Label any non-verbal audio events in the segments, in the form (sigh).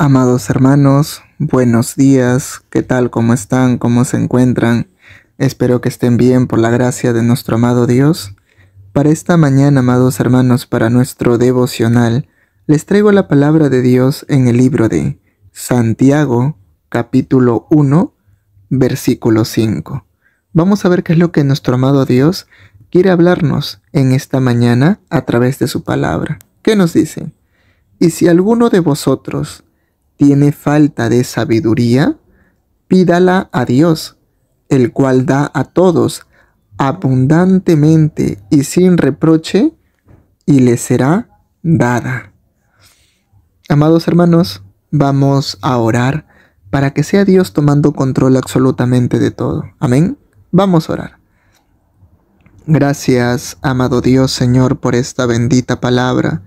Amados hermanos, buenos días, ¿qué tal? ¿Cómo están? ¿Cómo se encuentran? Espero que estén bien por la gracia de nuestro amado Dios. Para esta mañana, amados hermanos, para nuestro devocional, les traigo la palabra de Dios en el libro de Santiago, capítulo 1, versículo 5. Vamos a ver qué es lo que nuestro amado Dios quiere hablarnos en esta mañana a través de su palabra. ¿Qué nos dice? Y si alguno de vosotros tiene falta de sabiduría, pídala a Dios, el cual da a todos abundantemente y sin reproche, y le será dada. Amados hermanos, vamos a orar para que sea Dios tomando control absolutamente de todo. Amén. Vamos a orar. Gracias, amado Dios, Señor, por esta bendita palabra.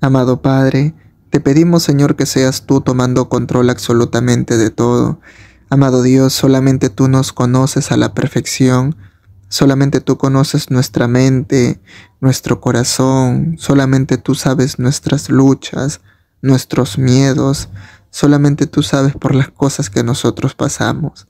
Amado Padre, te pedimos, Señor, que seas tú tomando control absolutamente de todo. Amado Dios, solamente tú nos conoces a la perfección. Solamente tú conoces nuestra mente, nuestro corazón. Solamente tú sabes nuestras luchas, nuestros miedos. Solamente tú sabes por las cosas que nosotros pasamos.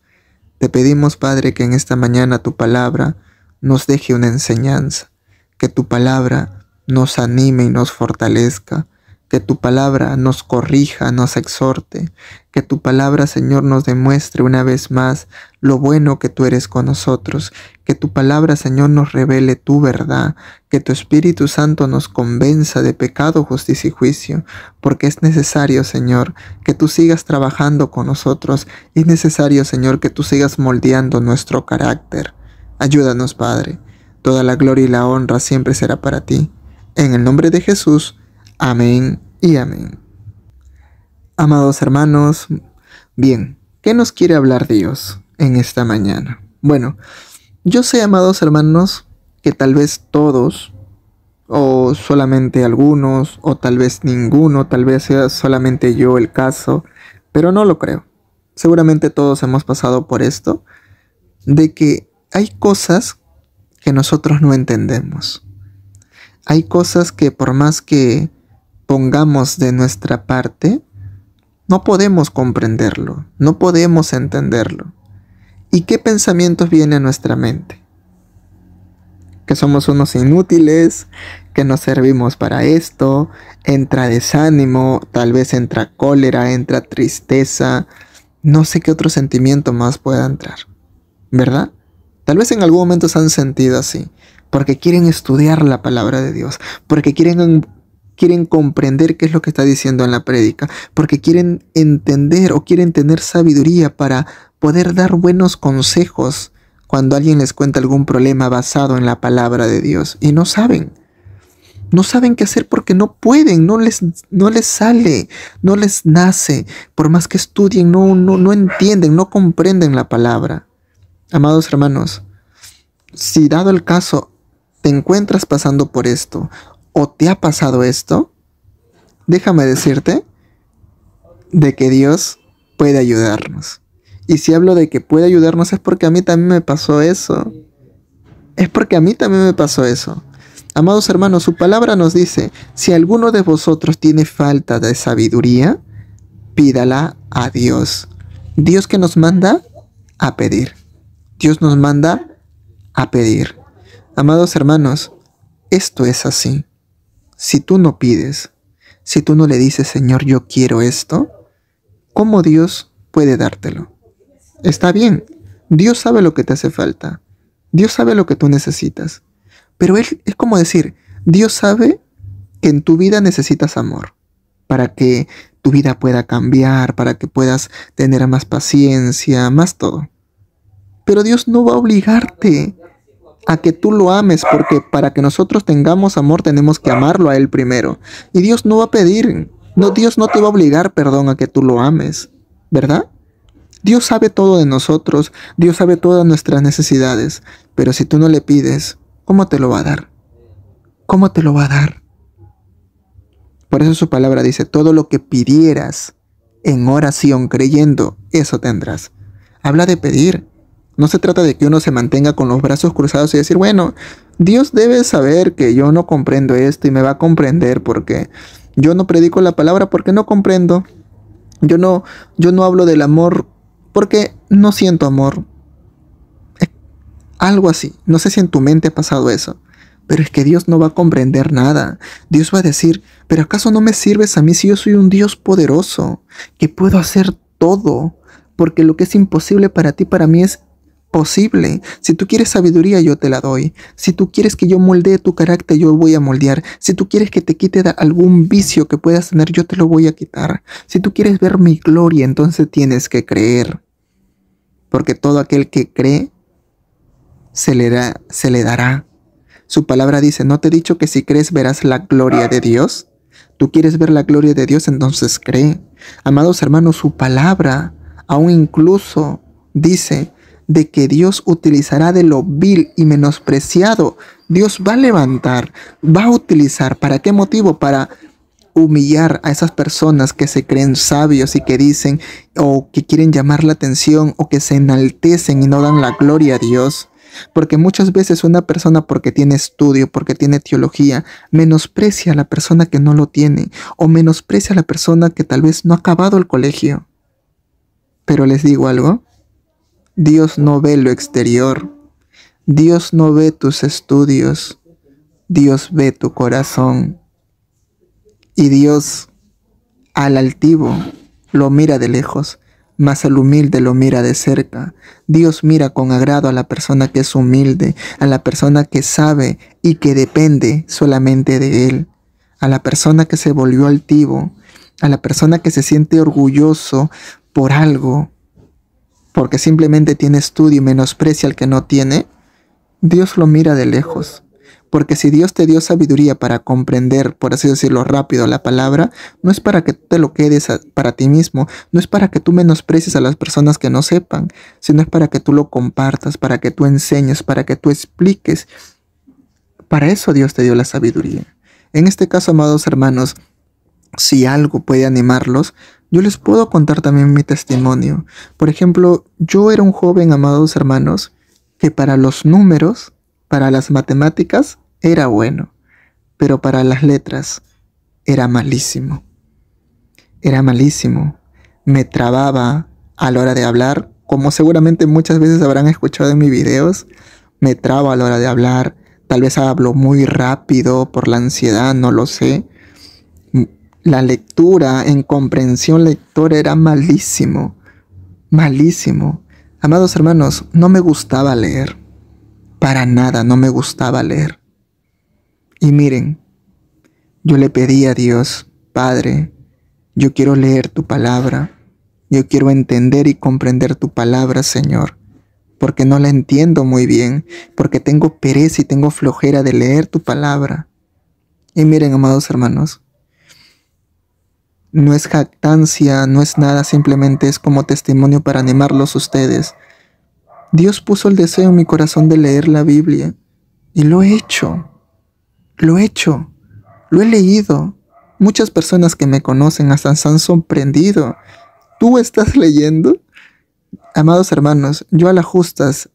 Te pedimos, Padre, que en esta mañana tu palabra nos deje una enseñanza, que tu palabra nos anime y nos fortalezca, que tu palabra nos corrija, nos exhorte, que tu palabra, Señor, nos demuestre una vez más lo bueno que tú eres con nosotros, que tu palabra, Señor, nos revele tu verdad, que tu Espíritu Santo nos convenza de pecado, justicia y juicio, porque es necesario, Señor, que tú sigas trabajando con nosotros, es necesario, Señor, que tú sigas moldeando nuestro carácter. Ayúdanos, Padre. Toda la gloria y la honra siempre será para ti. En el nombre de Jesús, Amén y amén. Amados hermanos, bien, ¿qué nos quiere hablar Dios en esta mañana? Bueno, yo sé, amados hermanos, que tal vez todos, o solamente algunos, o tal vez ninguno, tal vez sea solamente yo el caso, pero no lo creo. Seguramente todos hemos pasado por esto, de que hay cosas que nosotros no entendemos. Hay cosas que por más que pongamos de nuestra parte, no podemos comprenderlo, no podemos entenderlo. ¿Y qué pensamientos vienen a nuestra mente? Que somos unos inútiles, que no servimos para esto, entra desánimo, tal vez entra cólera, entra tristeza, no sé qué otro sentimiento más pueda entrar, ¿verdad? Tal vez en algún momento se han sentido así, porque quieren estudiar la palabra de Dios, porque quieren quieren comprender qué es lo que está diciendo en la prédica, porque quieren entender o quieren tener sabiduría para poder dar buenos consejos cuando alguien les cuenta algún problema basado en la palabra de Dios y no saben. No saben qué hacer porque no pueden, no les, no les sale, no les nace. Por más que estudien, no, no, no entienden, no comprenden la palabra. Amados hermanos, si dado el caso te encuentras pasando por esto o te ha pasado esto, déjame decirte de que Dios puede ayudarnos. Y si hablo de que puede ayudarnos es porque a mí también me pasó eso. Es porque a mí también me pasó eso. Amados hermanos, su palabra nos dice, si alguno de vosotros tiene falta de sabiduría, pídala a Dios. Dios que nos manda a pedir. Dios nos manda a pedir. Amados hermanos, esto es así si tú no pides, si tú no le dices, Señor, yo quiero esto, ¿cómo Dios puede dártelo? Está bien, Dios sabe lo que te hace falta, Dios sabe lo que tú necesitas, pero él, es como decir, Dios sabe que en tu vida necesitas amor para que tu vida pueda cambiar, para que puedas tener más paciencia, más todo. Pero Dios no va a obligarte a que tú lo ames, porque para que nosotros tengamos amor tenemos que amarlo a Él primero. Y Dios no va a pedir, no, Dios no te va a obligar, perdón, a que tú lo ames, ¿verdad? Dios sabe todo de nosotros, Dios sabe todas nuestras necesidades, pero si tú no le pides, ¿cómo te lo va a dar? ¿Cómo te lo va a dar? Por eso su palabra dice, todo lo que pidieras en oración creyendo, eso tendrás. Habla de pedir, no se trata de que uno se mantenga con los brazos cruzados y decir, bueno, Dios debe saber que yo no comprendo esto y me va a comprender porque yo no predico la palabra porque no comprendo. Yo no, yo no hablo del amor porque no siento amor. algo así. No sé si en tu mente ha pasado eso. Pero es que Dios no va a comprender nada. Dios va a decir, pero ¿acaso no me sirves a mí si yo soy un Dios poderoso, que puedo hacer todo? Porque lo que es imposible para ti, para mí es posible. Si tú quieres sabiduría, yo te la doy. Si tú quieres que yo moldee tu carácter, yo voy a moldear. Si tú quieres que te quite algún vicio que puedas tener, yo te lo voy a quitar. Si tú quieres ver mi gloria, entonces tienes que creer. Porque todo aquel que cree, se le, da, se le dará. Su palabra dice, ¿no te he dicho que si crees verás la gloria de Dios? Tú quieres ver la gloria de Dios, entonces cree. Amados hermanos, su palabra, aún incluso dice, de que Dios utilizará de lo vil y menospreciado. Dios va a levantar, va a utilizar. ¿Para qué motivo? Para humillar a esas personas que se creen sabios y que dicen o que quieren llamar la atención o que se enaltecen y no dan la gloria a Dios. Porque muchas veces una persona porque tiene estudio, porque tiene teología, menosprecia a la persona que no lo tiene o menosprecia a la persona que tal vez no ha acabado el colegio. Pero les digo algo, Dios no ve lo exterior. Dios no ve tus estudios. Dios ve tu corazón. Y Dios al altivo lo mira de lejos, mas al humilde lo mira de cerca. Dios mira con agrado a la persona que es humilde, a la persona que sabe y que depende solamente de Él, a la persona que se volvió altivo, a la persona que se siente orgulloso por algo porque simplemente tienes estudio y menosprecia al que no tiene, Dios lo mira de lejos. Porque si Dios te dio sabiduría para comprender, por así decirlo rápido, la palabra, no es para que te lo quedes para ti mismo, no es para que tú menosprecies a las personas que no sepan, sino es para que tú lo compartas, para que tú enseñes, para que tú expliques. Para eso Dios te dio la sabiduría. En este caso, amados hermanos, si algo puede animarlos, yo les puedo contar también mi testimonio. Por ejemplo, yo era un joven, amados hermanos, que para los números, para las matemáticas, era bueno, pero para las letras era malísimo. Era malísimo. Me trababa a la hora de hablar, como seguramente muchas veces habrán escuchado en mis videos, me traba a la hora de hablar, tal vez hablo muy rápido por la ansiedad, no lo sé, la lectura en comprensión lectora era malísimo, malísimo. Amados hermanos, no me gustaba leer. Para nada no me gustaba leer. Y miren, yo le pedí a Dios, Padre, yo quiero leer tu palabra, yo quiero entender y comprender tu palabra, Señor, porque no la entiendo muy bien, porque tengo pereza y tengo flojera de leer tu palabra. Y miren, amados hermanos, no es jactancia, no es nada, simplemente es como testimonio para animarlos ustedes. Dios puso el deseo en mi corazón de leer la Biblia y lo he hecho. Lo he hecho. Lo he leído. Muchas personas que me conocen hasta se han sorprendido. ¿Tú estás (laughs) leyendo? Amados hermanos, yo a las justas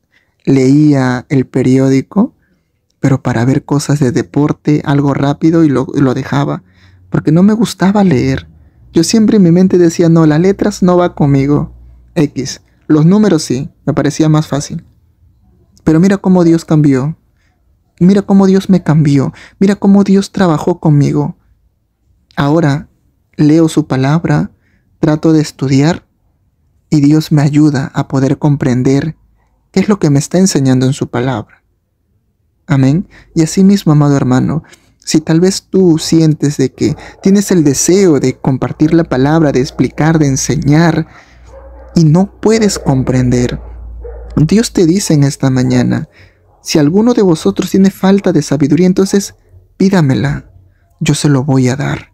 leía el periódico, pero para ver cosas de deporte, algo rápido y lo dejaba, porque no me gustaba leer. Yo siempre en mi mente decía, no, las letras no va conmigo. X. Los números sí, me parecía más fácil. Pero mira cómo Dios cambió. Mira cómo Dios me cambió. Mira cómo Dios trabajó conmigo. Ahora leo su palabra, trato de estudiar y Dios me ayuda a poder comprender qué es lo que me está enseñando en su palabra. Amén. Y así mismo, amado hermano, si tal vez tú sientes de que tienes el deseo de compartir la palabra, de explicar, de enseñar, y no puedes comprender, Dios te dice en esta mañana, si alguno de vosotros tiene falta de sabiduría, entonces pídamela, yo se lo voy a dar.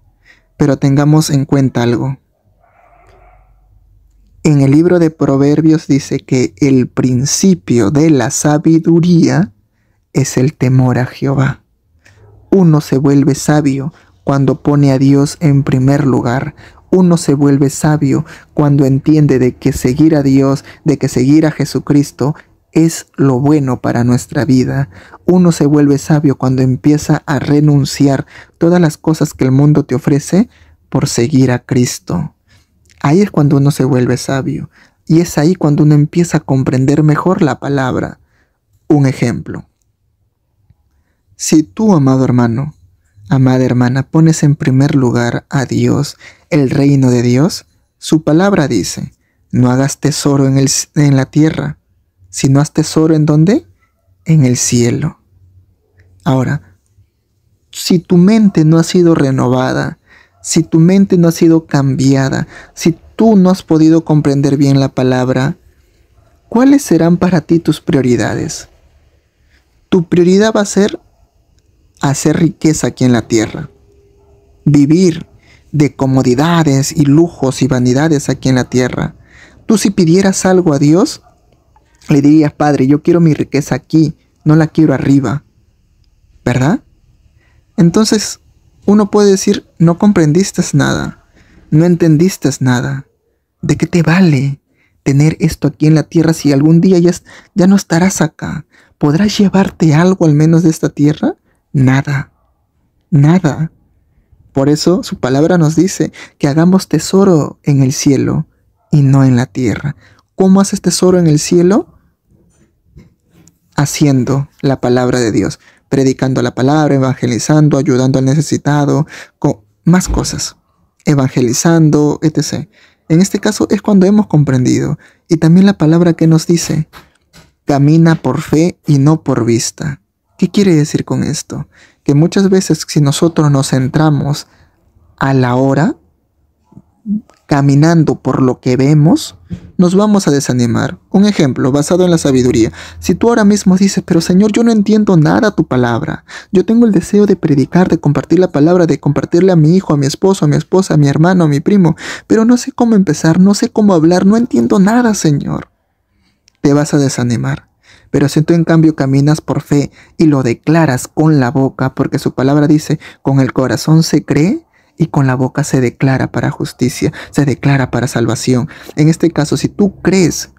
Pero tengamos en cuenta algo. En el libro de Proverbios dice que el principio de la sabiduría es el temor a Jehová. Uno se vuelve sabio cuando pone a Dios en primer lugar. Uno se vuelve sabio cuando entiende de que seguir a Dios, de que seguir a Jesucristo es lo bueno para nuestra vida. Uno se vuelve sabio cuando empieza a renunciar todas las cosas que el mundo te ofrece por seguir a Cristo. Ahí es cuando uno se vuelve sabio y es ahí cuando uno empieza a comprender mejor la palabra. Un ejemplo. Si tú, amado hermano, amada hermana, pones en primer lugar a Dios, el reino de Dios, su palabra dice, no hagas tesoro en, en la tierra, sino haz tesoro en dónde? En el cielo. Ahora, si tu mente no ha sido renovada, si tu mente no ha sido cambiada, si tú no has podido comprender bien la palabra, ¿cuáles serán para ti tus prioridades? Tu prioridad va a ser hacer riqueza aquí en la tierra, vivir de comodidades y lujos y vanidades aquí en la tierra. Tú si pidieras algo a Dios, le dirías, Padre, yo quiero mi riqueza aquí, no la quiero arriba, ¿verdad? Entonces, uno puede decir, no comprendiste nada, no entendiste nada. ¿De qué te vale tener esto aquí en la tierra si algún día ya, ya no estarás acá? ¿Podrás llevarte algo al menos de esta tierra? nada, nada. Por eso su palabra nos dice que hagamos tesoro en el cielo y no en la tierra. ¿Cómo haces tesoro en el cielo? Haciendo la palabra de Dios, predicando la palabra, evangelizando, ayudando al necesitado, con más cosas, evangelizando, etc. En este caso es cuando hemos comprendido. Y también la palabra que nos dice, camina por fe y no por vista. ¿Qué quiere decir con esto? Que muchas veces si nosotros nos centramos a la hora, caminando por lo que vemos, nos vamos a desanimar. Un ejemplo basado en la sabiduría. Si tú ahora mismo dices, pero Señor, yo no entiendo nada tu palabra. Yo tengo el deseo de predicar, de compartir la palabra, de compartirle a mi hijo, a mi esposo, a mi esposa, a mi hermano, a mi primo, pero no sé cómo empezar, no sé cómo hablar, no entiendo nada, Señor. Te vas a desanimar. Pero si tú en cambio caminas por fe y lo declaras con la boca, porque su palabra dice, con el corazón se cree y con la boca se declara para justicia, se declara para salvación. En este caso, si tú crees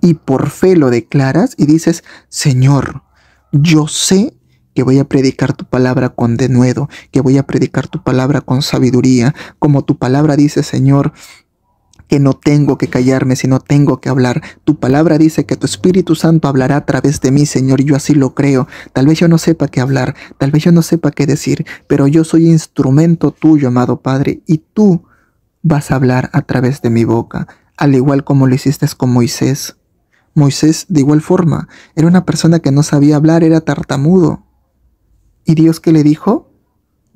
y por fe lo declaras y dices, Señor, yo sé que voy a predicar tu palabra con denuedo, que voy a predicar tu palabra con sabiduría, como tu palabra dice, Señor, que no tengo que callarme, sino tengo que hablar. Tu palabra dice que tu Espíritu Santo hablará a través de mí, Señor, y yo así lo creo. Tal vez yo no sepa qué hablar, tal vez yo no sepa qué decir, pero yo soy instrumento tuyo, amado Padre, y tú vas a hablar a través de mi boca, al igual como lo hiciste con Moisés. Moisés, de igual forma, era una persona que no sabía hablar, era tartamudo. ¿Y Dios qué le dijo?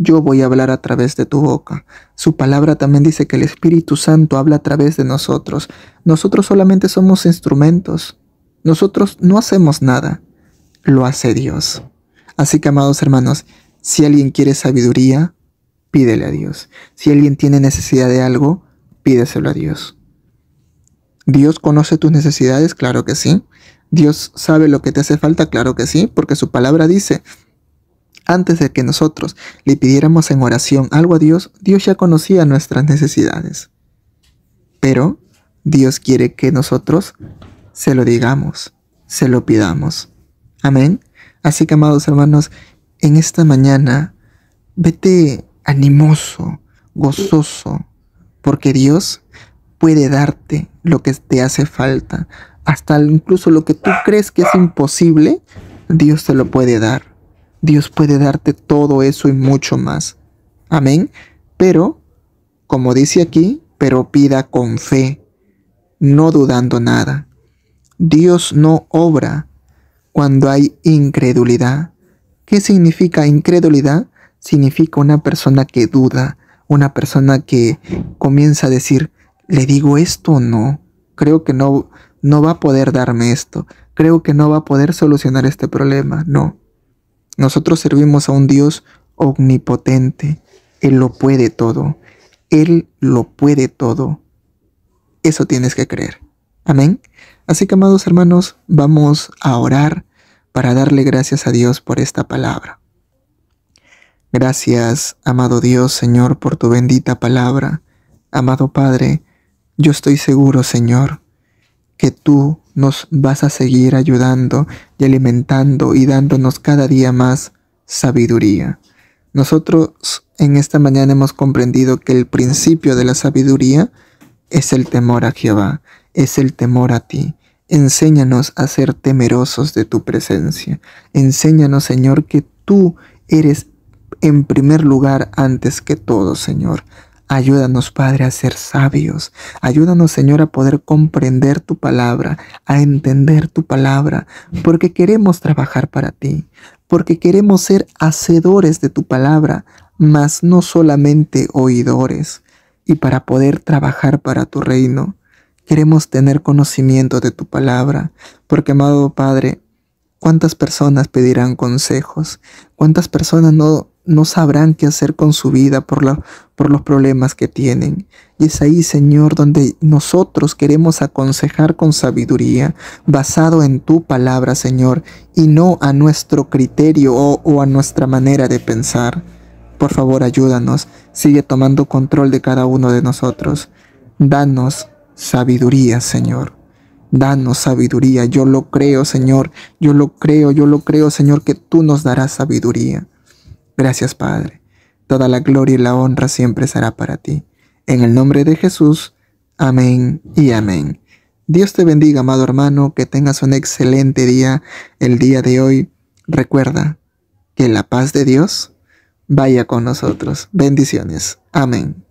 yo voy a hablar a través de tu boca. Su palabra también dice que el Espíritu Santo habla a través de nosotros. Nosotros solamente somos instrumentos. Nosotros no hacemos nada. Lo hace Dios. Así que, amados hermanos, si alguien quiere sabiduría, pídele a Dios. Si alguien tiene necesidad de algo, pídeselo a Dios. ¿Dios conoce tus necesidades? Claro que sí. ¿Dios sabe lo que te hace falta? Claro que sí, porque su palabra dice antes de que nosotros le pidiéramos en oración algo a Dios, Dios ya conocía nuestras necesidades. Pero Dios quiere que nosotros se lo digamos, se lo pidamos. Amén. Así que, amados hermanos, en esta mañana, vete animoso, gozoso, porque Dios puede darte lo que te hace falta. Hasta incluso lo que tú crees que es imposible, Dios te lo puede dar. Dios puede darte todo eso y mucho más. Amén. Pero, como dice aquí, pero pida con fe, no dudando nada. Dios no obra cuando hay incredulidad. ¿Qué significa incredulidad? Significa una persona que duda, una persona que comienza a decir, ¿le digo esto o no? Creo que no, no va a poder darme esto, creo que no va a poder solucionar este problema. No, nosotros servimos a un Dios omnipotente. Él lo puede todo. Él lo puede todo. Eso tienes que creer. Amén. Así que, amados hermanos, vamos a orar para darle gracias a Dios por esta palabra. Gracias, amado Dios, Señor, por tu bendita palabra. Amado Padre, yo estoy seguro, Señor, que tú nos vas a seguir ayudando y alimentando y dándonos cada día más sabiduría. Nosotros en esta mañana hemos comprendido que el principio de la sabiduría es el temor a Jehová, es el temor a ti. Enséñanos a ser temerosos de tu presencia. Enséñanos, Señor, que tú eres en primer lugar antes que todo, Señor. Ayúdanos, Padre, a ser sabios. Ayúdanos, Señor, a poder comprender tu palabra, a entender tu palabra, porque queremos trabajar para ti, porque queremos ser hacedores de tu palabra, mas no solamente oidores. Y para poder trabajar para tu reino, queremos tener conocimiento de tu palabra, porque, amado Padre, ¿cuántas personas pedirán consejos? ¿Cuántas personas no no sabrán qué hacer con su vida por, la, por los problemas que tienen. Y es ahí, Señor, donde nosotros queremos aconsejar con sabiduría, basado en tu palabra, Señor, y no a nuestro criterio o a nuestra manera de pensar. Por favor, ayúdanos, sigue tomando control de cada uno de nosotros. Danos sabiduría, Señor. Danos sabiduría. Yo lo creo, Señor. Yo lo creo, yo lo creo, Señor, que tú nos darás sabiduría. Gracias, Padre. Toda la gloria y la honra siempre será para ti. En el nombre de Jesús. Amén y amén. Dios te bendiga, amado hermano, que tengas un excelente día el día de hoy. Recuerda que la paz de Dios vaya con nosotros. Bendiciones. Amén.